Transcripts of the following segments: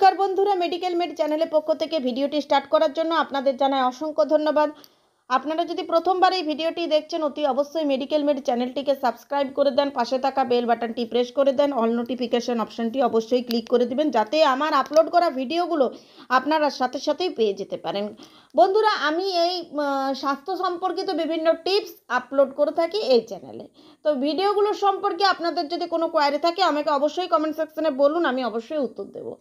নমস্কার বন্ধুরা medical made চ্যানেলের পক্ষ থেকে ভিডিওটি স্টার্ট করার জন্য আপনাদের জানায় অসংখ্য ধন্যবাদ আপনারা যদি প্রথমবার এই ভিডিওটি দেখছেন অতি অবশ্যই মেডিকেল মেড চ্যানেলটিকে সাবস্ক্রাইব করে দেন পাশে থাকা বেল বাটনটি প্রেস করে দেন অল নোটিফিকেশান অপশানটি অবশ্যই ক্লিক করে দিবেন যাতে আমার আপলোড করা ভিডিওগুলো আপনারা সাথে সাথেই পেয়ে যেতে পারেন বন্ধুরা আমি এই স্বাস্থ্য সম্পর্কিত বিভিন্ন টিপস আপলোড করে থাকি এই চ্যানেলে তো ভিডিওগুলো সম্পর্কে আপনাদের যদি কোনো কোয়ারি থাকে আমাকে অবশ্যই কমেন্ট সেকশনে বলুন আমি অবশ্যই উত্তর দেবো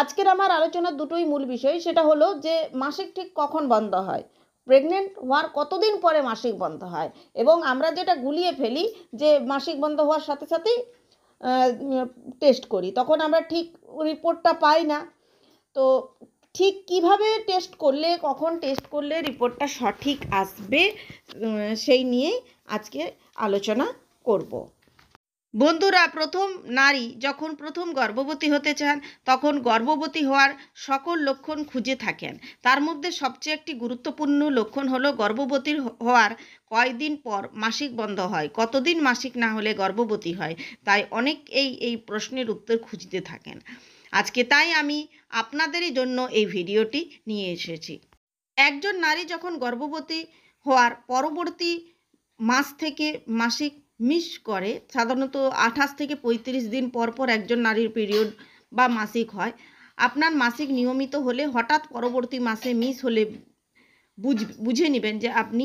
আজকের আমার আলোচনার দুটোই মূল বিষয় সেটা হলো যে মাসিক ঠিক কখন বন্ধ হয় প্রেগনেন্ট হওয়ার কতদিন পরে মাসিক বন্ধ হয় এবং আমরা যেটা গুলিয়ে ফেলি যে মাসিক বন্ধ হওয়ার সাথে সাথেই টেস্ট করি তখন আমরা ঠিক রিপোর্টটা পাই না তো ঠিক কিভাবে টেস্ট করলে কখন টেস্ট করলে রিপোর্টটা সঠিক আসবে সেই নিয়েই আজকে আলোচনা করব বন্ধুরা প্রথম নারী যখন প্রথম গর্ভবতী হতে চান তখন গর্ভবতী হওয়ার সকল লক্ষণ খুঁজে থাকেন তার মধ্যে সবচেয়ে একটি গুরুত্বপূর্ণ লক্ষণ হলো গর্ভবতীর হওয়ার কয়েকদিন পর মাসিক বন্ধ হয় কতদিন মাসিক না হলে গর্ভবতী হয় তাই অনেক এই এই প্রশ্নের উত্তর খুঁজতে থাকেন আজকে তাই আমি আপনাদেরই জন্য এই ভিডিওটি নিয়ে এসেছি একজন নারী যখন গর্ভবতী হওয়ার পরবর্তী মাস থেকে মাসিক মিস করে সাধারণত আঠাশ থেকে পঁয়ত্রিশ দিন পর পর একজন নারীর পিরিয়ড বা মাসিক হয় আপনার মাসিক নিয়মিত হলে হঠাৎ পরবর্তী মাসে মিস হলে বুঝ বুঝে নেবেন যে আপনি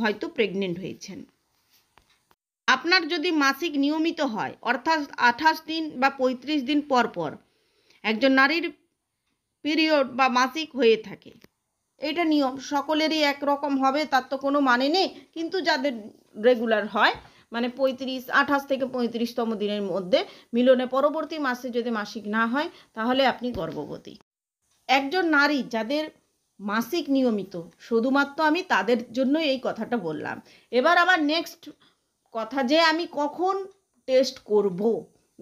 হয়তো প্রেগনেন্ট হয়েছেন আপনার যদি মাসিক নিয়মিত হয় অর্থাৎ আঠাশ দিন বা পঁয়ত্রিশ দিন পর পর একজন নারীর পিরিয়ড বা মাসিক হয়ে থাকে এটা নিয়ম সকলেরই একরকম হবে তার তো কোনো মানে নেই কিন্তু যাদের রেগুলার হয় মানে পঁয়ত্রিশ আঠাশ থেকে পঁয়ত্রিশতম দিনের মধ্যে মিলনে পরবর্তী মাসে যদি মাসিক না হয় তাহলে আপনি গর্ভবতী একজন নারী যাদের মাসিক নিয়মিত শুধুমাত্র আমি তাদের জন্য এই কথাটা বললাম এবার আবার নেক্সট কথা যে আমি কখন টেস্ট করব।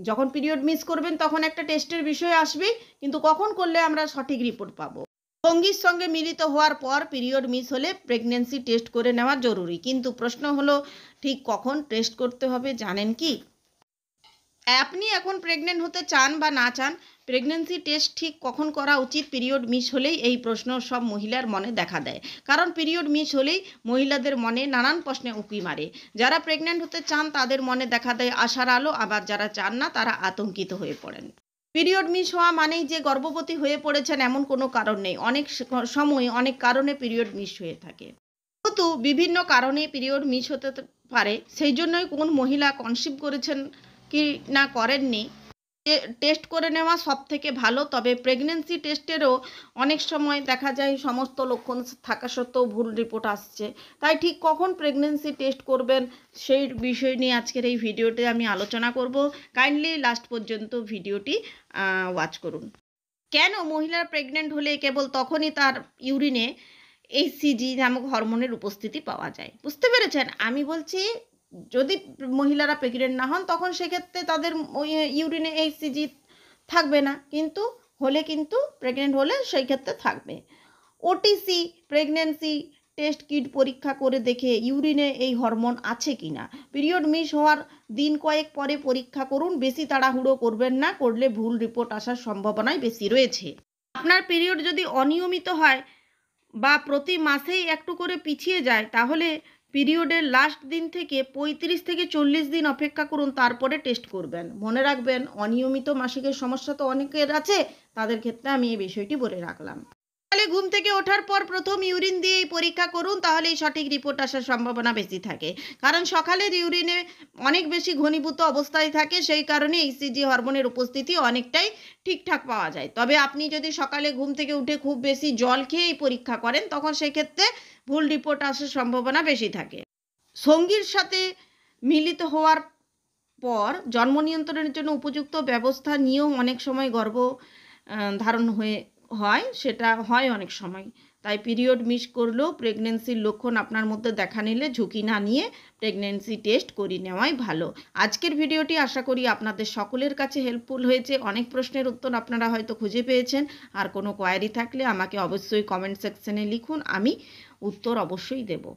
যখন পিরিয়ড মিস করবেন তখন একটা টেস্টের বিষয় আসবে কিন্তু কখন করলে আমরা সঠিক রিপোর্ট পাবো সঙ্গীর সঙ্গে মিলিত হওয়ার পর পিরিয়ড মিস হলে প্রেগনেন্সি টেস্ট করে নেওয়া জরুরি কিন্তু প্রশ্ন হলো ঠিক কখন টেস্ট করতে হবে জানেন কি আপনি এখন প্রেগনেন্ট হতে চান বা না চান প্রেগনেন্সি টেস্ট ঠিক কখন করা উচিত পিরিয়ড মিস হলেই এই প্রশ্ন সব মহিলার মনে দেখা দেয় কারণ পিরিয়ড মিস হলেই মহিলাদের মনে নানান প্রশ্নে উঁকি মারে যারা প্রেগনেন্ট হতে চান তাদের মনে দেখা দেয় আশার আলো আবার যারা চান না তারা আতঙ্কিত হয়ে পড়েন পিরিয়ড মিস হওয়া মানেই যে গর্ভবতী হয়ে পড়েছেন এমন কোনো কারণ নেই অনেক সময় অনেক কারণে পিরিয়ড মিস হয়ে থাকে যেহেতু বিভিন্ন কারণে পিরিয়ড মিস হতে পারে সেই জন্যই কোন মহিলা কনসিভ করেছেন কি না করেননি টেস্ট করে নেওয়া সব থেকে ভালো তবে প্রেগনেন্সি টেস্টেরও অনেক সময় দেখা যায় সমস্ত লক্ষণ থাকা সত্ত্বেও ভুল রিপোর্ট আসছে তাই ঠিক কখন প্রেগনেন্সি টেস্ট করবেন সেই বিষয় নিয়ে আজকের এই ভিডিওতে আমি আলোচনা করব কাইন্ডলি লাস্ট পর্যন্ত ভিডিওটি ওয়াচ করুন কেন মহিলার প্রেগনেন্ট হলে কেবল তখনই তার ইউরিনে সিজি নামক হরমোনের উপস্থিতি পাওয়া যায় বুঝতে পেরেছেন আমি বলছি যদি মহিলারা প্রেগনেন্ট না হন তখন সেক্ষেত্রে তাদের ইউরিনে এইচসিজি থাকবে না কিন্তু হলে কিন্তু প্রেগনেন্ট হলে সেই ক্ষেত্রে থাকবে ওটিসি প্রেগনেন্সি টেস্ট কিট পরীক্ষা করে দেখে ইউরিনে এই হরমোন আছে কি না পিরিয়ড মিস হওয়ার দিন কয়েক পরে পরীক্ষা করুন বেশি তাড়াহুড়ো করবেন না করলে ভুল রিপোর্ট আসার সম্ভাবনাই বেশি রয়েছে আপনার পিরিয়ড যদি অনিয়মিত হয় বা প্রতি মাসেই একটু করে পিছিয়ে যায় তাহলে পিরিয়ডের লাস্ট দিন থেকে ৩৫ থেকে চল্লিশ দিন অপেক্ষা করুন তারপরে টেস্ট করবেন মনে রাখবেন অনিয়মিত মাসিকের সমস্যা তো অনেকের আছে তাদের ক্ষেত্রে আমি এই বিষয়টি বলে রাখলাম সকালে ঘুম থেকে ওঠার পর প্রথম ইউরিন দিয়ে পরীক্ষা করুন তাহলে সঠিক রিপোর্ট আসার সম্ভাবনা বেশি থাকে কারণ সকালের ইউরিনে অনেক বেশি ঘনীভূত অবস্থায় থাকে সেই কারণে ইসিজি e হরমোনের উপস্থিতি অনেকটাই ঠিকঠাক পাওয়া যায় তবে আপনি যদি সকালে ঘুম থেকে উঠে খুব বেশি জল খেয়েই পরীক্ষা করেন তখন সেক্ষেত্রে ভুল রিপোর্ট আসার সম্ভাবনা বেশি থাকে সঙ্গীর সাথে মিলিত হওয়ার পর জন্ম নিয়ন্ত্রণের জন্য উপযুক্ত ব্যবস্থা নিয়েও অনেক সময় গর্ভ ধারণ হয়ে হয় সেটা হয় অনেক সময় তাই পিরিয়ড মিস করলেও প্রেগনেন্সির লক্ষণ আপনার মধ্যে দেখা নিলে ঝুঁকি না নিয়ে প্রেগনেন্সি টেস্ট করিয়ে নেওয়াই ভালো আজকের ভিডিওটি আশা করি আপনাদের সকলের কাছে হেল্পফুল হয়েছে অনেক প্রশ্নের উত্তর আপনারা হয়তো খুঁজে পেয়েছেন আর কোনো কোয়ারি থাকলে আমাকে অবশ্যই কমেন্ট সেকশনে লিখুন আমি উত্তর অবশ্যই দেবো